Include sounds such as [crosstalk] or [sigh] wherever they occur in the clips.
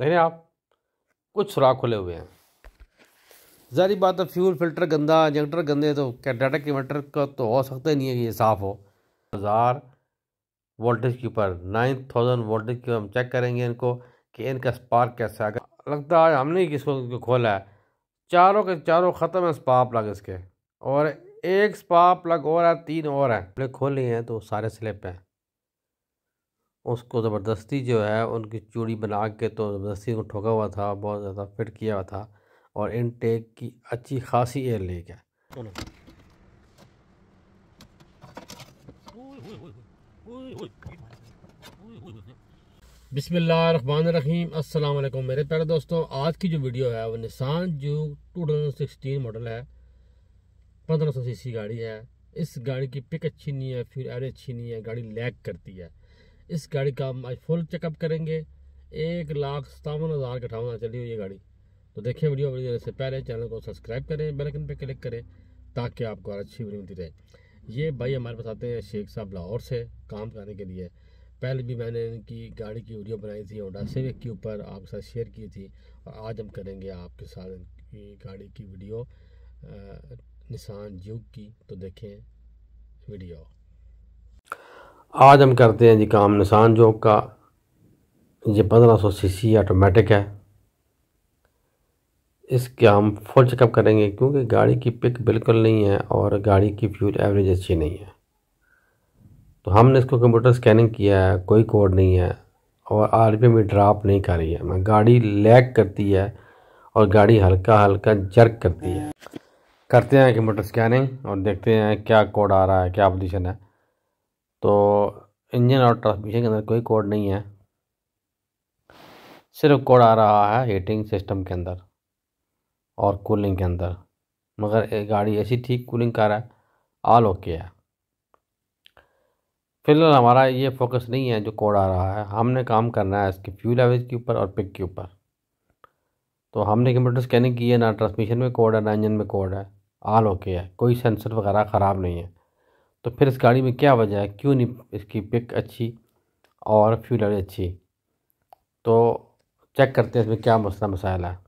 देख रहे आप कुछ सुराख खुले हुए हैं जारी बात है फ्यूल फिल्टर गंदा इंजेक्टर गंदे तो क्या डाटा कन्वर्टर का तो हो सकता ही नहीं है कि ये साफ़ हो हज़ार वोल्टेज के ऊपर नाइन थाउजेंड वोल्टेज के हम चेक करेंगे इनको कि इनका स्पार्क कैसा है लगता है हमने ही किसको खोला है चारों के चारों ख़त्म है स्पार प्लग इसके और एक स्पार प्लग और है तीन और हैं खोले हैं तो सारे स्लिप हैं उसको ज़बरदस्ती जो है उनकी चूड़ी बना के तो ज़बरदस्ती को ठोका हुआ था बहुत ज़्यादा फिट किया हुआ था और इनटेक की अच्छी खासी एयर लेक है बिसमान रहीम वालेकुम मेरे प्यारे दोस्तों आज की जो वीडियो है वो निशान जो 2016 मॉडल है 1500 सीसी गाड़ी है इस गाड़ी की पिक अच्छी नहीं है फिर एयर अच्छी नहीं है गाड़ी लैग करती है इस गाड़ी का हम आज फुल चेकअप करेंगे एक लाख सतावन हज़ार के अठावन चली हुई है गाड़ी तो देखें वीडियो देने से पहले चैनल को सब्सक्राइब करें बेलकन पर क्लिक करें ताकि आपको और अच्छी वीडियो मिलती रहे ये भाई हमारे पास आते हैं शेख साहब लाहौर से काम करने के लिए पहले भी मैंने इनकी गाड़ी की वीडियो बनाई थी होंडा सिविक के ऊपर आपके साथ शेयर की थी और आज हम करेंगे आपके साथ इनकी गाड़ी की वीडियो निशान युग की तो देखें वीडियो आज हम करते हैं जी काम निशान जोक का ये 1500 सीसी ऑटोमेटिक है इसका हम फुल चेकअप करेंगे क्योंकि गाड़ी की पिक बिल्कुल नहीं है और गाड़ी की फ्यूल एवरेज अच्छी नहीं है तो हमने इसको कंप्यूटर स्कैनिंग किया है कोई कोड नहीं है और आर पी में ड्राप नहीं कर रही है मैं गाड़ी लैग करती है और गाड़ी हल्का हल्का जर्क करती है करते हैं कंप्यूटर स्कैनिंग और देखते हैं क्या कोड आ रहा है क्या पोजिशन है तो इंजन और ट्रांसमिशन के अंदर कोई कोड नहीं है सिर्फ कोड आ रहा है हीटिंग सिस्टम के अंदर और कूलिंग के अंदर मगर गाड़ी ऐसी ठीक कूलिंग कर रहा है ऑल ओके है फिलहाल हमारा ये फोकस नहीं है जो कोड आ रहा है हमने काम करना है इसके फ्यूल एवरेज के ऊपर और पिक के ऊपर तो हमने कंप्यूटर स्कैनिंग की है ना ट्रांसमिशन में कोड है ना इंजन में कोड है ऑल ओके है कोई सेंसर वगैरह ख़राब नहीं है तो फिर इस गाड़ी में क्या वजह है क्यों नहीं इसकी पिक अच्छी और फ्यूल अच्छी तो चेक करते हैं इसमें क्या मसला मसाइल है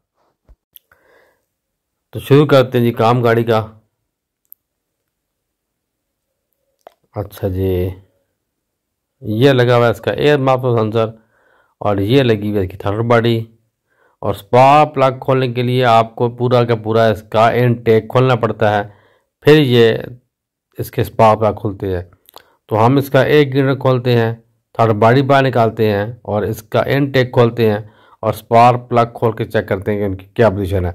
तो शुरू करते हैं जी काम गाड़ी का अच्छा जी ये लगा हुआ है इसका एयर मापो सेंसर और ये लगी हुई है इसकी थर्ड बॉडी और स्पा प्लग खोलने के लिए आपको पूरा का पूरा इसका इन टेक खोलना पड़ता है फिर ये इसके स्पापा खुलते हैं तो हम इसका एक गिनर खोलते हैं थर्ड बॉडी बाहर निकालते हैं और इसका एन टेक खोलते हैं और स्पार प्लग खोल के चेक करते हैं कि उनकी क्या पोजीशन है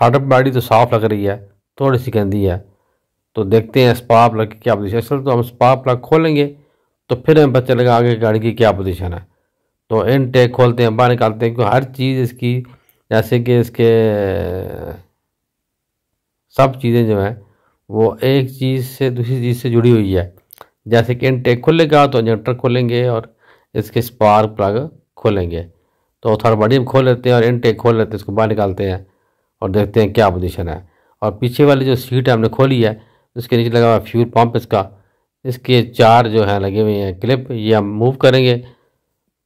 थर्ड बॉडी तो साफ़ लग रही है थोड़ी सी गंदी है तो देखते हैं स्पार प्लग की क्या पोजीशन असल तो हम स्पार प्लग खोलेंगे तो फिर हमें पता चलेगा आगे गाड़ी की क्या पोजीशन है तो एन टेक खोलते हैं बाहर निकालते हैं क्योंकि हर चीज़ इसकी जैसे कि इसके सब चीज़ें जो हैं वो एक चीज़ से दूसरी चीज़ से जुड़ी हुई है जैसे कि इनटेक खुलेगा तो इंजेक्टर खोलेंगे और इसके स्पार्क प्लग खोलेंगे तो थर्माडीम खोल लेते हैं और इनटेक खोल लेते हैं इसको बाहर निकालते हैं और देखते हैं क्या पोजिशन है और पीछे वाली जो सीट हमने खोली है उसके नीचे लगा हुआ फ्यूल पम्प इसका इसके चार जो है लगे हुए हैं क्लिप ये हम मूव करेंगे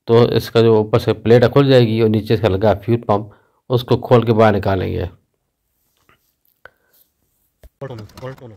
तो इसका जो ऊपर से प्लेट खुल जाएगी और नीचे से लगा फ्यूल पम्प उसको खोल के बाहर निकालेंगे 얼 떠는 얼 떠는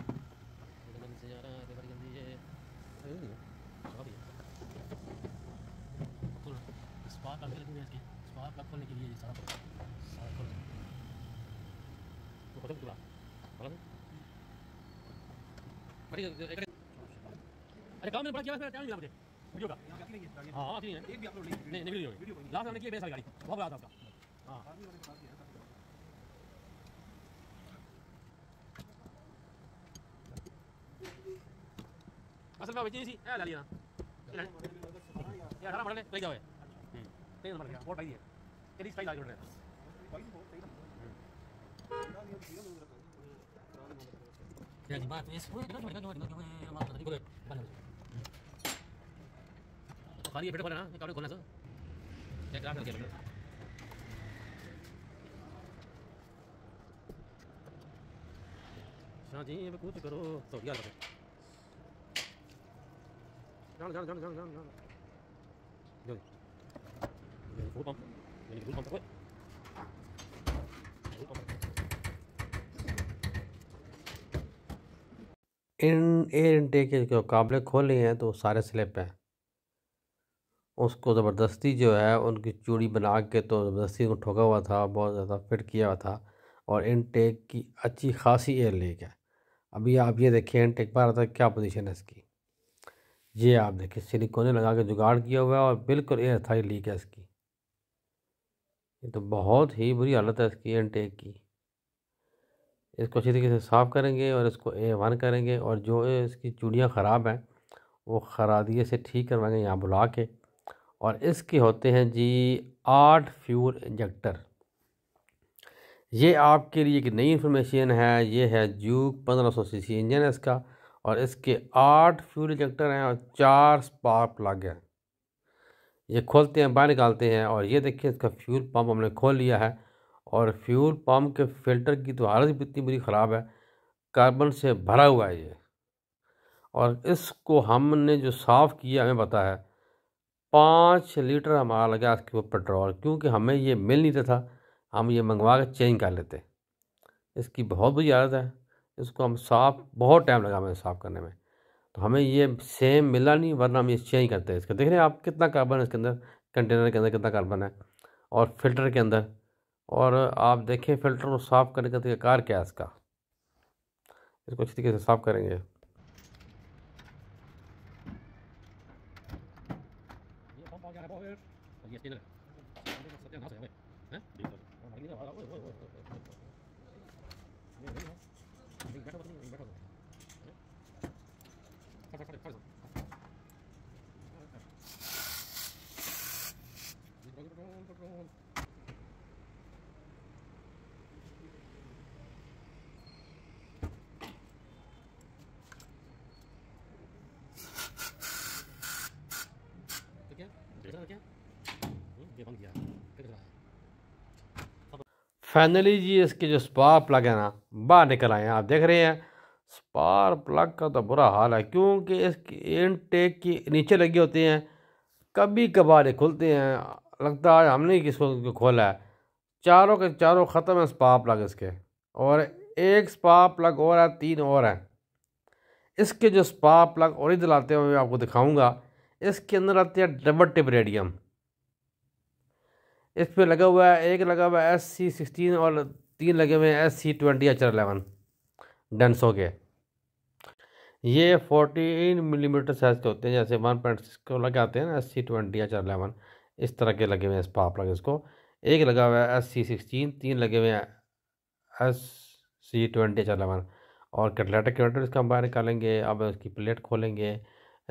अरे अरे काम मैंने बड़ा किया मेरा टाइम मिला मुझे वीडियो का हाँ हाँ नहीं है एक भी अपलोड नहीं नहीं वीडियो लास्ट हमने किया बेसारी गाड़ी बहुत बड़ा था उसका हाँ असल में बेची सी ए ला लिया ये हरा मरने ले जाओ ये हम्म। तेल मर गया बहुत भाई है तेरी स्पाइस आ जोड़ रहे हैं खाली है बेटा खोला ना काउंटर खोलना सर चेक करा करके जी अब कुछ करो तो क्या जान जान जान जान जान जान जान full pump full pump full pump in air intake के काबले खोले हैं तो सारे स्लिप हैं उसको ज़बरदस्ती जो है उनकी चूड़ी बना के तो ज़बरदस्ती को ठोका हुआ था बहुत ज़्यादा फिट किया हुआ था और इनटेक की अच्छी खासी एयर लीक है अभी आप ये देखिए इनटेक पर आता क्या पोजीशन है इसकी ये आप देखिए सिलिकोने लगा के जुगाड़ किया हुआ है और बिल्कुल एयर था लीक है इसकी ये तो बहुत ही बुरी हालत है इसकी इनटेक की इसको अच्छी तरीके से साफ़ करेंगे और इसको ए वन करेंगे और जो इसकी चूड़ियाँ ख़राब हैं वो खरादिए से ठीक करवाएंगे यहाँ बुला के और इसके होते हैं जी आठ फ्यूल इंजेक्टर ये आपके लिए एक नई इन्फॉर्मेशन है ये है जूक पंद्रह सौ सी इंजन है इसका और इसके आठ फ्यूल इंजेक्टर हैं और चार स्पार्क प्लग हैं ये खोलते हैं बाहर निकालते हैं और ये देखिए इसका फ्यूल पम्प हमने खोल लिया है और फ्यूल पम्प के फिल्टर की तो हालत इतनी बुरी ख़राब है कार्बन से भरा हुआ है ये और इसको हमने जो साफ़ किया हमें पता है पाँच लीटर हमारा लगा इसके ऊपर पेट्रोल क्योंकि हमें ये मिल नहीं रहा था हम ये मंगवा के चेंज कर लेते इसकी बहुत बुरी आदत है इसको हम साफ़ बहुत टाइम लगा हमें साफ़ करने में तो हमें ये सेम मिला नहीं वरना हम ये चेंज करते हैं इसका देख रहे हैं आप कितना कार्बन है इसके अंदर कंटेनर के अंदर कितना कार्बन है और फिल्टर के अंदर और आप देखें फ़िल्टर को साफ़ करने का कार क्या है इसका इसको अच्छी तरीके से साफ़ करेंगे ये फाइनली जी इसके जो स्पार प्लग है ना बाहर निकल आए हैं आप देख रहे हैं स्पार प्लग का तो बुरा हाल है क्योंकि इसकी इनटेक की नीचे लगे होते हैं कभी कभार ये खुलते हैं लगता है हमने ही किसको खोला है चारों के चारों ख़त्म है स्पार प्लग इसके और एक स्पार प्लग और है तीन और हैं इसके जो स्पार प्लग और ही दिलाते हुए मैं आपको दिखाऊँगा इसके अंदर आते हैं डबल टिप रेडियम इस पर लगा हुआ है एक लगा हुआ है एस सी सिक्सटीन और तीन लगे हुए हैं S C twenty H eleven Denso के ये फोर्टीन मिलीमीटर साइज़ के होते हैं जैसे वन पॉइंट सिक्स को लगे आते हैं ना S C twenty H eleven इस तरह के लगे हुए हैं पाप लगे इसको एक लगा हुआ है एस सी सिक्सटीन तीन लगे हुए हैं S C twenty H eleven और कटलेटर कटलेटर इसका हम बाहर निकालेंगे अब इसकी प्लेट खोलेंगे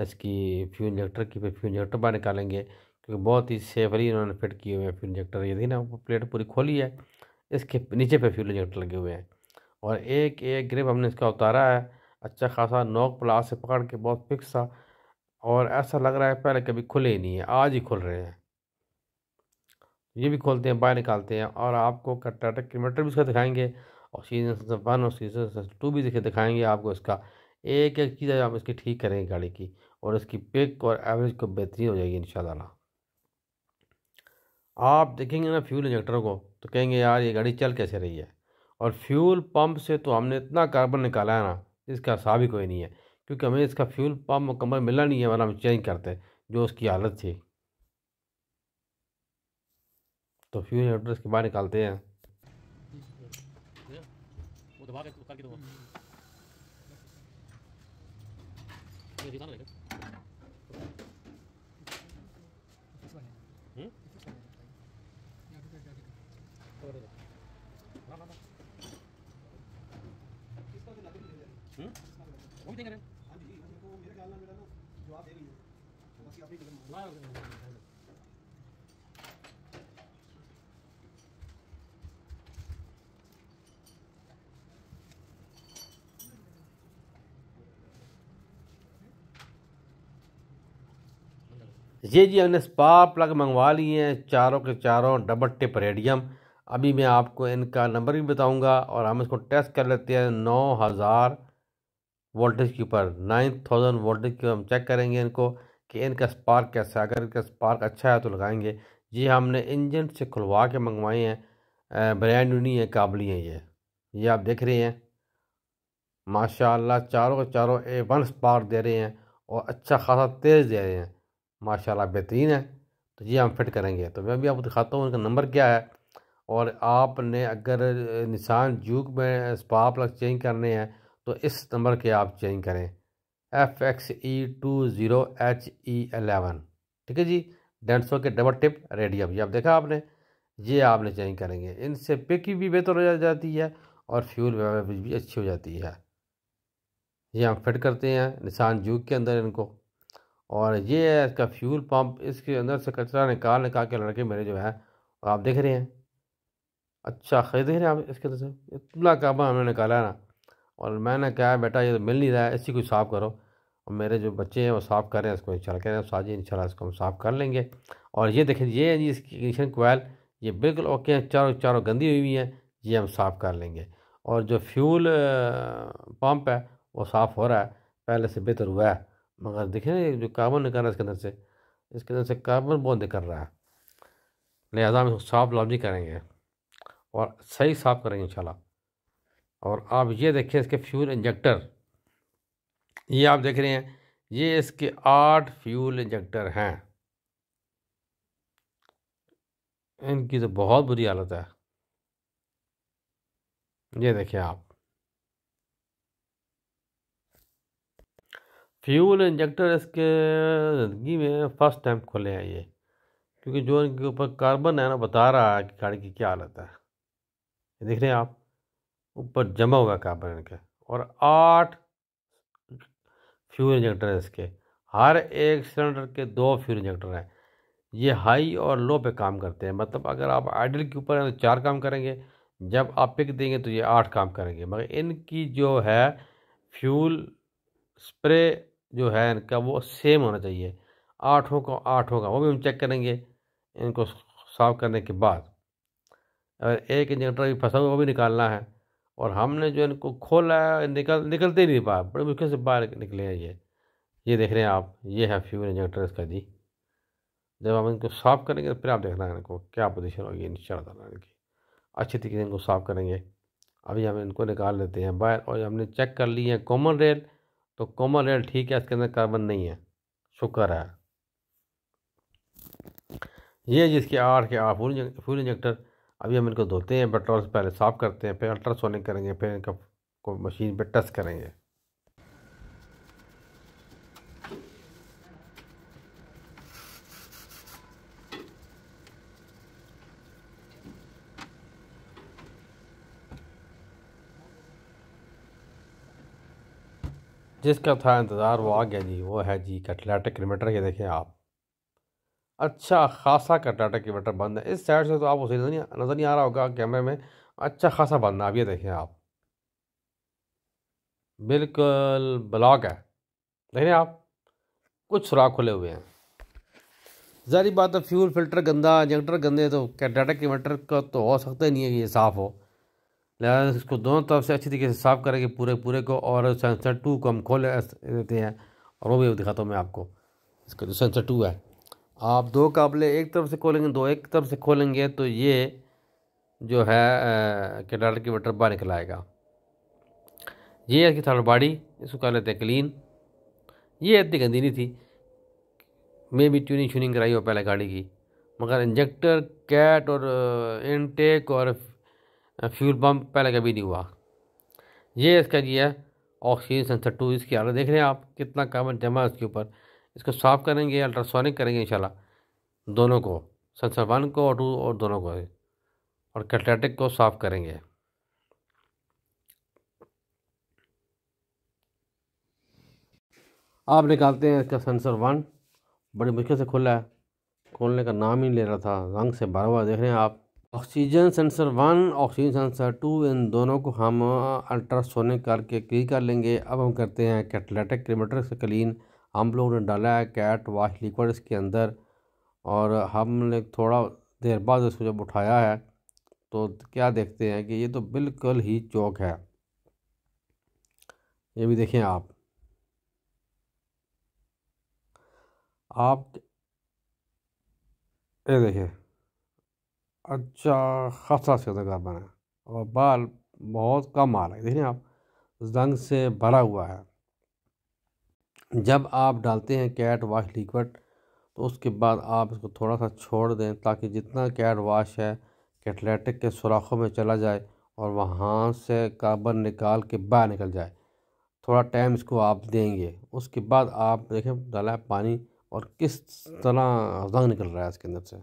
इसकी फ्यू इंजेक्टर की फ्यू इंजेक्टर बाहर निकालेंगे क्योंकि बहुत ही सेफली इन्होंने फिट किए हुए हैं फ्यूल इंजेक्टर ये देखिए ना प्लेट पूरी खोली है इसके नीचे पे फ्यूल इंजेक्टर लगे हुए हैं और एक एक ग्रिप हमने इसका उतारा है अच्छा खासा नोक प्लास से पकड़ के बहुत फिक्स था और ऐसा लग रहा है पहले कभी खुले ही नहीं है आज ही खुल रहे हैं ये भी खोलते हैं बाहर निकालते हैं और आपको टाटा किलोमीटर भी इसका दिखाएंगे और सीजन वन और सीजन टू भी दिखे दिखाएंगे आपको इसका एक एक चीज़ आप इसकी ठीक करेंगे गाड़ी की और इसकी पिक और एवरेज को बेहतरीन हो जाएगी इन शाला आप देखेंगे ना फ्यूल इंजेक्टर को तो कहेंगे यार ये गाड़ी चल कैसे रही है और फ्यूल पंप से तो हमने इतना कार्बन निकाला है ना इसका हिसाब ही कोई नहीं है क्योंकि हमें इसका फ्यूल पम्प मुकम्मल मिला नहीं है वरना मतलब हम चेंज करते जो उसकी हालत थी तो फ्यूल इंजेक्टर इसके बाहर निकालते हैं दबा के उतार के दो हम्म। ये जी हमने स्पार प्लग मंगवा लिए हैं चारों के चारों डबल टिप रेडियम अभी मैं आपको इनका नंबर भी बताऊंगा और हम इसको टेस्ट कर लेते हैं नौ हज़ार वोल्टेज के ऊपर नाइन थाउजेंड वोल्टेज के हम चेक करेंगे इनको कि इनका स्पार्क कैसा है अगर इनका स्पार्क अच्छा है तो लगाएंगे ये हमने इंजन से खुलवा के मंगवाए हैं ब्रांड नहीं है काबली हैं ये ये आप देख रहे हैं माशाल्लाह चारों के चारों ए वन स्पार्क दे रहे हैं और अच्छा खासा तेज़ दे रहे हैं माशाल्लाह बेहतरीन है तो ये हम फिट करेंगे तो मैं भी आपको दिखाता हूँ उनका नंबर क्या है और आपने अगर निशान जूक में स्पा लग चेंज करने हैं तो इस नंबर के आप चेंज करें F X E two zero H E eleven ठीक है जी डेढ़ के डबल टिप रेडियम ये आप देखा आपने ये आपने चेंज करेंगे इनसे पिक भी बेहतर हो जाती है और फ्यूल वेवरेज भी अच्छी हो जाती है ये हम फिट करते हैं निशान जूक के अंदर इनको और ये है इसका फ्यूल पंप इसके अंदर से कचरा निकाल निकाल के लड़के मेरे जो है आप देख रहे हैं अच्छा खरीद रहे हैं आप इसके अंदर से इतना काबा हमने निकाला है ना और मैंने कहा बेटा ये तो मिल नहीं रहा है इसी को साफ़ करो और मेरे जो बच्चे हैं वो साफ़ कर रहे हैं इसको इंशाल्लाह कह रहे हैं साजी इन इसको हम साफ़ कर लेंगे और ये देखें ये है जी इसकी इग्निशन कोयल ये बिल्कुल ओके हैं चारों चारों गंदी हुई हुई हैं ये हम साफ़ कर लेंगे और जो फ्यूल पम्प है वो साफ़ हो रहा है पहले से बेहतर हुआ है मगर देखें जो कार्बन निकल रहा है इसके अंदर से इसके अंदर से कार्बन बहुत निकल रहा है लिहाजा हम इसको साफ लॉजी करेंगे और सही साफ करेंगे इंशाल्लाह और आप ये देखें इसके फ्यूल इंजेक्टर ये आप देख रहे हैं ये इसके आठ फ्यूल इंजेक्टर हैं इनकी तो बहुत बुरी हालत है ये देखिए आप फ्यूल इंजेक्टर इसके ज़िंदगी में फर्स्ट टाइम खोले हैं ये क्योंकि जो इनके ऊपर कार्बन है ना बता रहा है कि गाड़ी की क्या हालत है देख रहे हैं आप ऊपर जमा हुआ है कार्बन इनके और आठ फ्यूल इंजेक्टर हैं इसके हर एक सिलेंडर के दो फ्यूल इंजेक्टर हैं ये हाई और लो पे काम करते हैं मतलब अगर आप आइडल के ऊपर हैं तो चार काम करेंगे जब आप पिक देंगे तो ये आठ काम करेंगे मगर इनकी जो है फ्यूल स्प्रे जो है इनका वो सेम होना चाहिए आठों का आठ होगा वो भी हम चेक करेंगे इनको साफ करने के बाद अगर एक इंजेक्टर भी फंसा हुआ वो भी निकालना है और हमने जो इनको खोला निकल निकलते ही नहीं पाया बड़ी मुश्किल से बाहर निकले हैं ये ये देख रहे हैं आप ये है फ्यूल इंजेक्टर इसका जी जब हम इनको साफ़ करेंगे तो फिर आप देखना है इनको क्या पोजीशन होगी इन इनकी अच्छे तरीके से इनको साफ़ करेंगे अभी हम इनको निकाल लेते हैं बाहर और हमने चेक कर ली है कॉमन रेल तो कॉमन रेल ठीक है इसके अंदर कार्बन नहीं है शुक्र है ये जिसके आठ के आठ फूल फूल इंजेक्टर अभी हम इनको धोते हैं पेट्रोल से पहले साफ़ करते हैं फिर अल्ट्रासोनिक करेंगे फिर इनका को मशीन पे टच करेंगे जिसका था इंतज़ार वो आ गया जी वो है जी कटलाटा किलोमीटर ये देखें आप अच्छा खासा कटलाटा किलोमीटर बंद है इस साइड से तो आपको नज़र नहीं नज़र नहीं आ रहा होगा कैमरे में अच्छा खासा बंद है आप ये देखें आप बिल्कुल ब्लॉक है देखें आप कुछ सुराख खुले हुए हैं जारी बात है फ्यूल फिल्टर गंदा इंजेक्टर गंदे तो कैटाटा किलोमीटर का तो हो सकता ही नहीं है कि ये साफ़ हो लिहाजा इसको दोनों तरफ से अच्छी तरीके से साफ़ करेंगे पूरे पूरे को और सेंसर टू को हम खोल देते हैं और वो भी दिखाता हूँ मैं आपको इसका जो सेंसर टू है आप दो काबले एक तरफ से खोलेंगे दो एक तरफ से खोलेंगे तो ये जो है केडार की बाहर निकल आएगा ये है कि थर्ड बॉडी इसको कर लेते हैं क्लीन ये इतनी गंदी नहीं थी मे भी ट्यूनिंग श्यूनिंग कराई हो पहले गाड़ी की मगर इंजेक्टर कैट और इनटेक और फ्यूल पंप पहले कभी नहीं हुआ ये इसका जी है ऑक्सीजन सेंसर टू इसकी हालत देख रहे हैं आप कितना कार्बन जमा है इसके ऊपर इसको साफ़ करेंगे अल्ट्रासोनिक करेंगे इंशाल्लाह दोनों को सेंसर वन को और टू और दोनों को और कैटलेटिक को साफ़ करेंगे आप निकालते हैं इसका सेंसर वन बड़ी मुश्किल से खुला है खोलने का नाम ही ले रहा था रंग से बार बार देख रहे हैं आप oxygen sensor one oxygen sensor two इन दोनों को हम अल्ट्रासोनिक करके क्लीन कर लेंगे अब हम करते हैं कैटलेटिक क्रीमेटर से क्लीन हम लोगों ने डाला है कैट वाश लिक्विड इसके अंदर और हमने थोड़ा देर बाद इसको जब उठाया है तो क्या देखते हैं कि ये तो बिल्कुल ही चौक है ये भी देखें आप आप ये देखें अच्छा खासा से जगह बना और बाल बहुत कम आ रहा है देखिए आप जंग से भरा हुआ है जब आप डालते हैं कैट वाश लिक्विड तो उसके बाद आप इसको थोड़ा सा छोड़ दें ताकि जितना कैट वाश है कैटलेटिक के सुराखों में चला जाए और वहाँ से कार्बन निकाल के बाहर निकल जाए थोड़ा टाइम इसको आप देंगे उसके बाद आप देखें डाला है पानी और किस तरह रंग निकल रहा है इसके अंदर से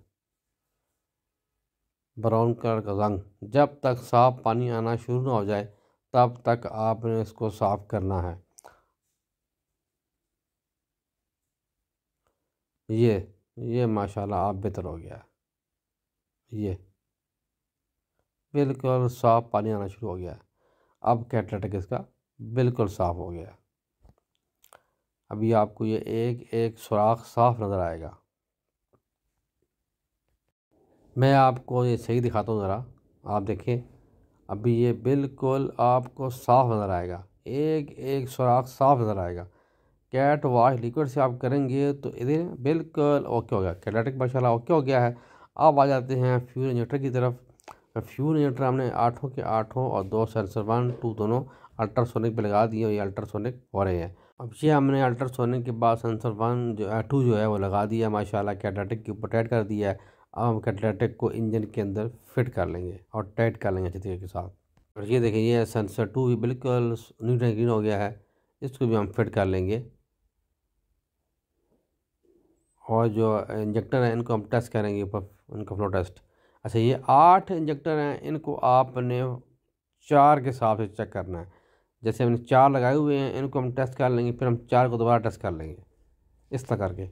ब्राउन कलर का रंग जब तक साफ पानी आना शुरू ना हो जाए तब तक आपने इसको साफ़ करना है ये ये माशाल्लाह आप बेहतर हो गया ये बिल्कुल साफ पानी आना शुरू हो गया अब कैटलेटिक इसका बिल्कुल साफ़ हो गया अभी आपको ये एक एक सुराख साफ़ नज़र आएगा मैं आपको ये सही दिखाता हूँ ज़रा आप देखिए अभी ये बिल्कुल आपको साफ़ नज़र आएगा एक एक सुराख साफ़ नज़र आएगा कैट वाश लिक्विड से आप करेंगे तो इधर बिल्कुल ओके हो गया कैटाटिक माशाला ओके हो गया है आप आ जाते हैं फ्यूल इंजेक्टर की तरफ फ्यूल इंजेक्टर हमने आठों के आठों और दो सेंसर वन टू दोनों अल्ट्रासोनिक पे लगा दिए और ये अल्ट्रासोनिक हो रहे हैं अब ये हमने अल्ट्रासोनिक के बाद सेंसर वन जो टू जो है वो लगा दिया माशाल्लाह कैटाटिक के ऊपर टैट कर दिया है अब हम कैटलेटिक को इंजन के अंदर फिट कर लेंगे और टाइट कर लेंगे अच्छे तरीके के साथ और ये देखिए ये सेंसर टू भी बिल्कुल न्यू ग्रीन हो गया है इसको भी हम फिट कर लेंगे और जो इंजेक्टर हैं इनको हम टेस्ट करेंगे इनका फ्लो टेस्ट अच्छा ये आठ इंजेक्टर हैं इनको आपने चार के हिसाब से चेक करना है जैसे हमने चार लगाए हुए हैं इनको हम टेस्ट कर लेंगे फिर हम चार को दोबारा टेस्ट कर लेंगे इस तरह करके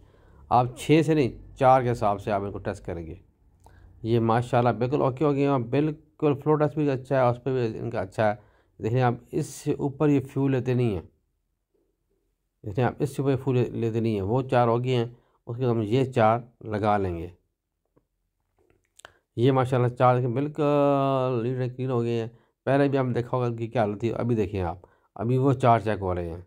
आप छः से नहीं चार के हिसाब से आप इनको टेस्ट करेंगे ये माशाल्लाह बिल्कुल ओके हो गए और बिल्कुल फ्लो टेस्ट भी अच्छा है उस पर भी इनका अच्छा है देखिए आप इससे ऊपर ये फ्यूल लेते नहीं हैं देखिए आप इससे ऊपर फ्यूल लेते नहीं हैं वो चार हो गए हैं उसके हम ये चार लगा लेंगे ये माशाल्लाह चार देखिए बिल्कुल लीड क्लीन हो गए हैं पहले भी हम देखा होगा कि क्या हालत थी अभी देखिए आप अभी वो चार चेक हो रहे हैं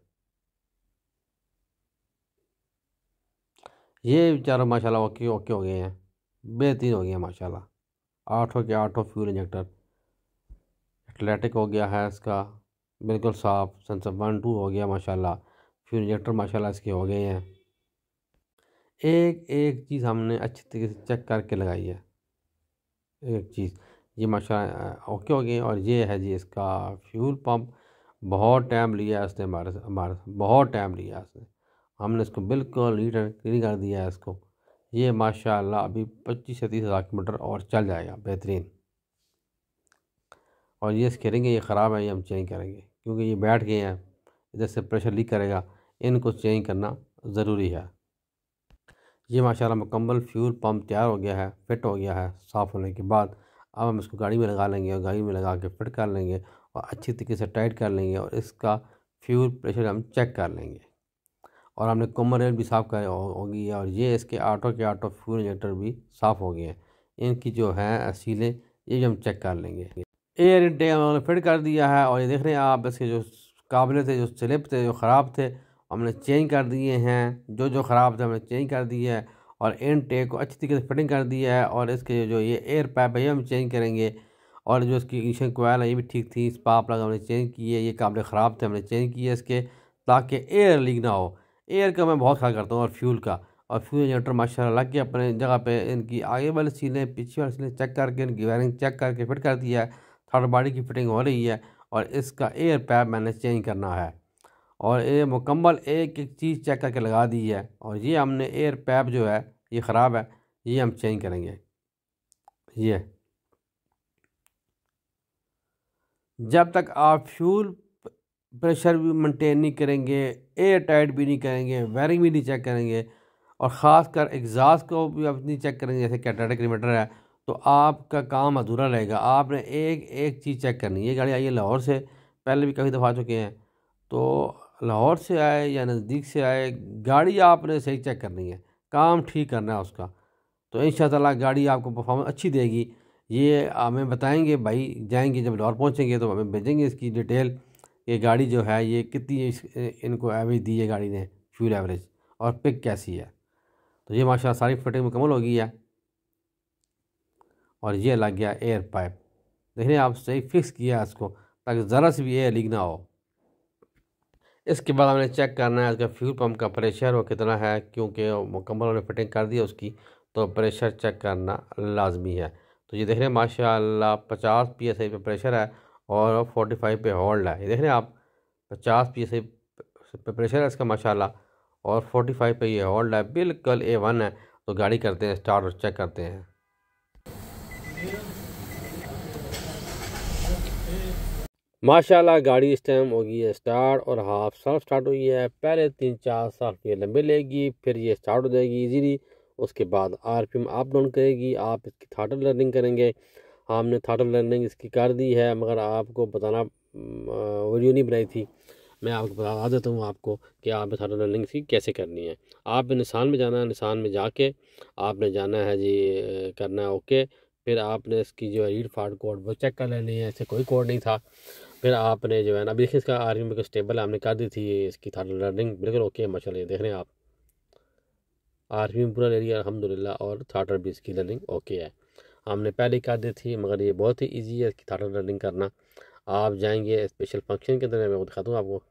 ये बेचारा माशाल्लाह ओके ओके हो गए हैं बेहतरीन हो गए हैं माशाल्लाह आठों के आठों फ्यूल इंजेक्टर एथलेटिक हो गया है इसका बिल्कुल साफ सेंसर वन टू हो गया माशाल्लाह फ्यूल इंजेक्टर माशाल्लाह इसके हो गए हैं एक एक चीज़ हमने अच्छे तरीके से चेक करके लगाई है एक चीज़ ये माशा ओके हो गए और ये है जी इसका फ्यूल पम्प बहुत टाइम लिया इसने हमारे हमारे बहुत टाइम लिया उसने हमने इसको बिल्कुल रीटर क्लीन कर दिया है इसको ये माशाल्लाह अभी पच्चीस से तीस हज़ार किलोमीटर और चल जाएगा बेहतरीन और ये करेंगे ये ख़राब है ये हम चेंज करेंगे क्योंकि ये बैठ गए हैं इधर से प्रेशर लीक करेगा इनको चेंज करना ज़रूरी है ये माशाल्लाह मुकम्मल फ्यूल पंप तैयार हो गया है फिट हो गया है साफ़ होने के बाद अब हम इसको गाड़ी में लगा लेंगे और गाड़ी में लगा के फिट कर लेंगे और अच्छी तरीके से टाइट कर लेंगे और इसका फ्यूल प्रेशर हम चेक कर लेंगे और हमने कॉमन रेल भी साफ़ कर होगी हो और ये इसके आटो के आटो फ्यूल इंजेक्टर भी साफ़ हो गए हैं इनकी जो है सीलें ये भी हम चेक कर लेंगे एयर इंटेक उन्होंने फिट कर दिया है और ये देख रहे हैं आप इसके जो काबले थे जो स्लिप थे जो ख़राब थे हमने चेंज कर दिए हैं जो जो ख़राब थे हमने चेंज कर दिए है और इन टेक को अच्छी तरीके से फिटिंग कर दिया है और इसके जो ये एयर पाइप है ये हम चेंज करेंगे और जो इसकी इंशन कोयल है ये भी ठीक थी इस पाप लगा हमने चेंज किए ये काबले ख़राब थे हमने चेंज किए इसके ताकि एयर लीक ना हो एयर का मैं बहुत ख्याल करता हूँ और फ्यूल का और फ्यूल जनरेटर माशा लग के अपने जगह पे इनकी आगे वाली सीलें पीछे वाली सीलें चेक करके इनकी वायरिंग चेक करके फिट कर दिया है थर्ड बॉडी की फिटिंग हो रही है और इसका एयर पैप मैंने चेंज करना है और ये मुकम्मल एक एक चीज़ चेक करके लगा दी है और ये हमने एयर पैप जो है ये ख़राब है ये हम चेंज करेंगे ये जब तक आप फ्यूल प्रेशर भी मेंटेन नहीं करेंगे एयर टाइट भी नहीं करेंगे वायरिंग भी नहीं चेक करेंगे और ख़ास कर एग्ज़ास्ट को भी आप नहीं चेक करेंगे जैसे कैटाटिक रिमेटर है तो आपका काम अधूरा रहेगा आपने एक एक चीज़ चेक करनी है ये गाड़ी आई है लाहौर से पहले भी कभी दफ़ा आ चुके हैं तो लाहौर से आए या नज़दीक से आए गाड़ी आपने सही चेक करनी है काम ठीक करना है उसका तो इन शाला गाड़ी आपको परफॉर्मेंस अच्छी देगी ये हमें बताएंगे भाई जाएंगे जब लाहौर पहुँचेंगे तो हमें भेजेंगे इसकी डिटेल ये गाड़ी जो है ये कितनी इनको एवरेज दी है गाड़ी ने फ्यूल एवरेज और पिक कैसी है तो ये माशा सारी फिटिंग मुकम्मल हो गई है और ये लग गया एयर पाइप देखने आप सही फिक्स किया इसको ताकि ज़रा से भी एयर लीक ना हो इसके बाद हमने चेक करना है इसका फ्यूल पम्प का प्रेशर वो कितना है क्योंकि मुकम्मल हमने फिटिंग कर दी उसकी तो प्रेशर चेक करना लाजमी है तो ये देख रहे हैं माशा पचास पी एस आई पर प्रेशर है और अब फोर्टी फाइव पे होल्ड है देख रहे हैं आप पचास पी से प्रेशर है इसका माशाल्लाह और फोर्टी फाइव पे ये होल्ड है बिल्कुल ए वन है तो गाड़ी करते हैं स्टार्ट और चेक करते हैं माशाल्लाह गाड़ी इस टाइम होगी है स्टार्ट और हाफ सेल्फ स्टार्ट हुई है पहले तीन चार साल ये लंबे लेगी फिर ये स्टार्ट हो जाएगी इजीली उसके बाद आरपीएम अप डाउन करेगी आप इसकी थाटल लर्निंग करेंगे हमने थाटल लर्निंग इसकी कर दी है मगर आपको बताना वीडियो नहीं बनाई थी मैं आपको बता देता हूँ आपको कि आपने थाटल लर्निंग इसकी कैसे करनी है आपने निशान में जाना है निशान में जाके आपने जाना है जी करना है ओके फिर आपने इसकी जो है रीड फाट कोड वो चेक कर लेनी है ऐसे कोई कोड नहीं था फिर आपने जो है ना अभी देखिए इसका आर्मी बिल्कुल स्टेबल आपने कर दी थी इसकी थाटल लर्निंग बिल्कुल ओके माशा ये देख रहे हैं आप आर्मी पूरा ले है अलहमदिल्ला और थाटल भी इसकी लर्निंग ओके है हमने पहले कर दी थी मगर ये बहुत ही ईजी है इसकी रनिंग करना आप जाएंगे स्पेशल फंक्शन के अंदर मैं दिखाता हूँ आपको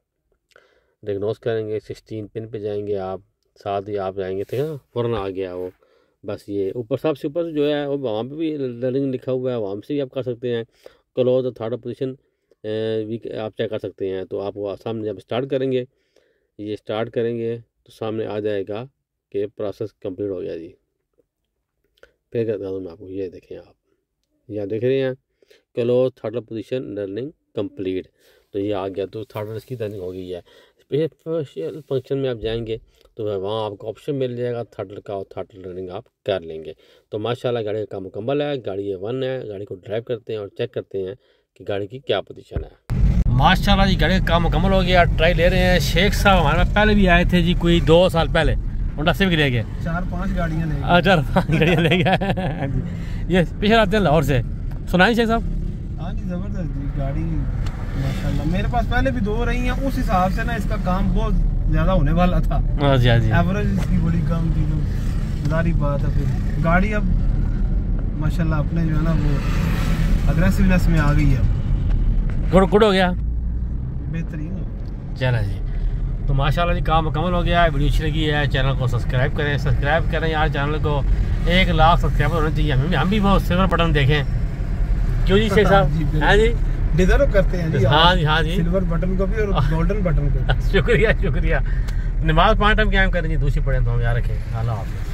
डिग्नोज करेंगे सिक्सटीन पिन पे जाएंगे आप साथ ही आप जाएंगे ठीक है फ़ौरन आ गया वो बस ये ऊपर सबसे ऊपर जो है वो वहाँ पर भी रनिंग लिखा हुआ है वहाँ से भी आप कर सकते हैं क्लोज और थर्ड पोजिशन भी आप चेक कर सकते हैं तो आप सामने जब स्टार्ट करेंगे ये स्टार्ट करेंगे तो सामने आ जाएगा कि प्रोसेस कंप्लीट हो गया जी फिर करता हूँ तो आपको ये देखें आप यहाँ देख रहे हैं close third position running complete तो ये आ गया तो थर्ड इसकी रनिंग हो गई है स्पेशल फंक्शन में आप जाएंगे तो वहाँ आपको ऑप्शन मिल जाएगा थर्ड का और थर्ड रनिंग आप कर लेंगे तो माशाल्लाह गाड़ी का काम मुकम्मल है गाड़ी ये वन है गाड़ी को ड्राइव करते हैं और चेक करते हैं कि गाड़ी की क्या पोजीशन है माशाल्लाह जी गाड़ी का काम मुकम्मल हो गया ट्राई ले रहे हैं शेख साहब हमारे पास पहले भी आए थे जी कोई दो साल पहले होंडा सिविक ले गए चार पांच गाड़ियाँ ले गए चार पाँच गाड़ियाँ ले गए ये पिछले हफ्ते लाहौर से सुनाए शेख साहब हाँ जी ज़बरदस्त जी गाड़ी माशाल्लाह मेरे पास पहले भी दो रही हैं उस हिसाब से ना इसका काम बहुत ज़्यादा होने वाला था हाँ जी हाँ जी एवरेज इसकी बड़ी कम थी जो जारी बात है फिर गाड़ी अब माशाल्लाह अपने जो है ना वो अग्रेसिवनेस में आ गई है गुड़ गुड़ हो गया बेहतरीन चला जी तो माशाल्लाह जी काम मुकम्मल हो गया है वीडियो अच्छी लगी है चैनल को सब्सक्राइब करें सब्सक्राइब करें यार चैनल को एक लाख सब्सक्राइबर होना चाहिए हमें हम भी वो सिल्वर बटन देखें क्यों जी शेख साहब हाँ जी डिजर्व करते हैं जी हाँ, हाँ जी हाँ जी सिल्वर बटन को भी और गोल्डन बटन को [laughs] शुक्रिया शुक्रिया नमाज पाँच टाइम क्या करेंगे दूसरी पढ़े तो हम यहाँ रखें अल्लाह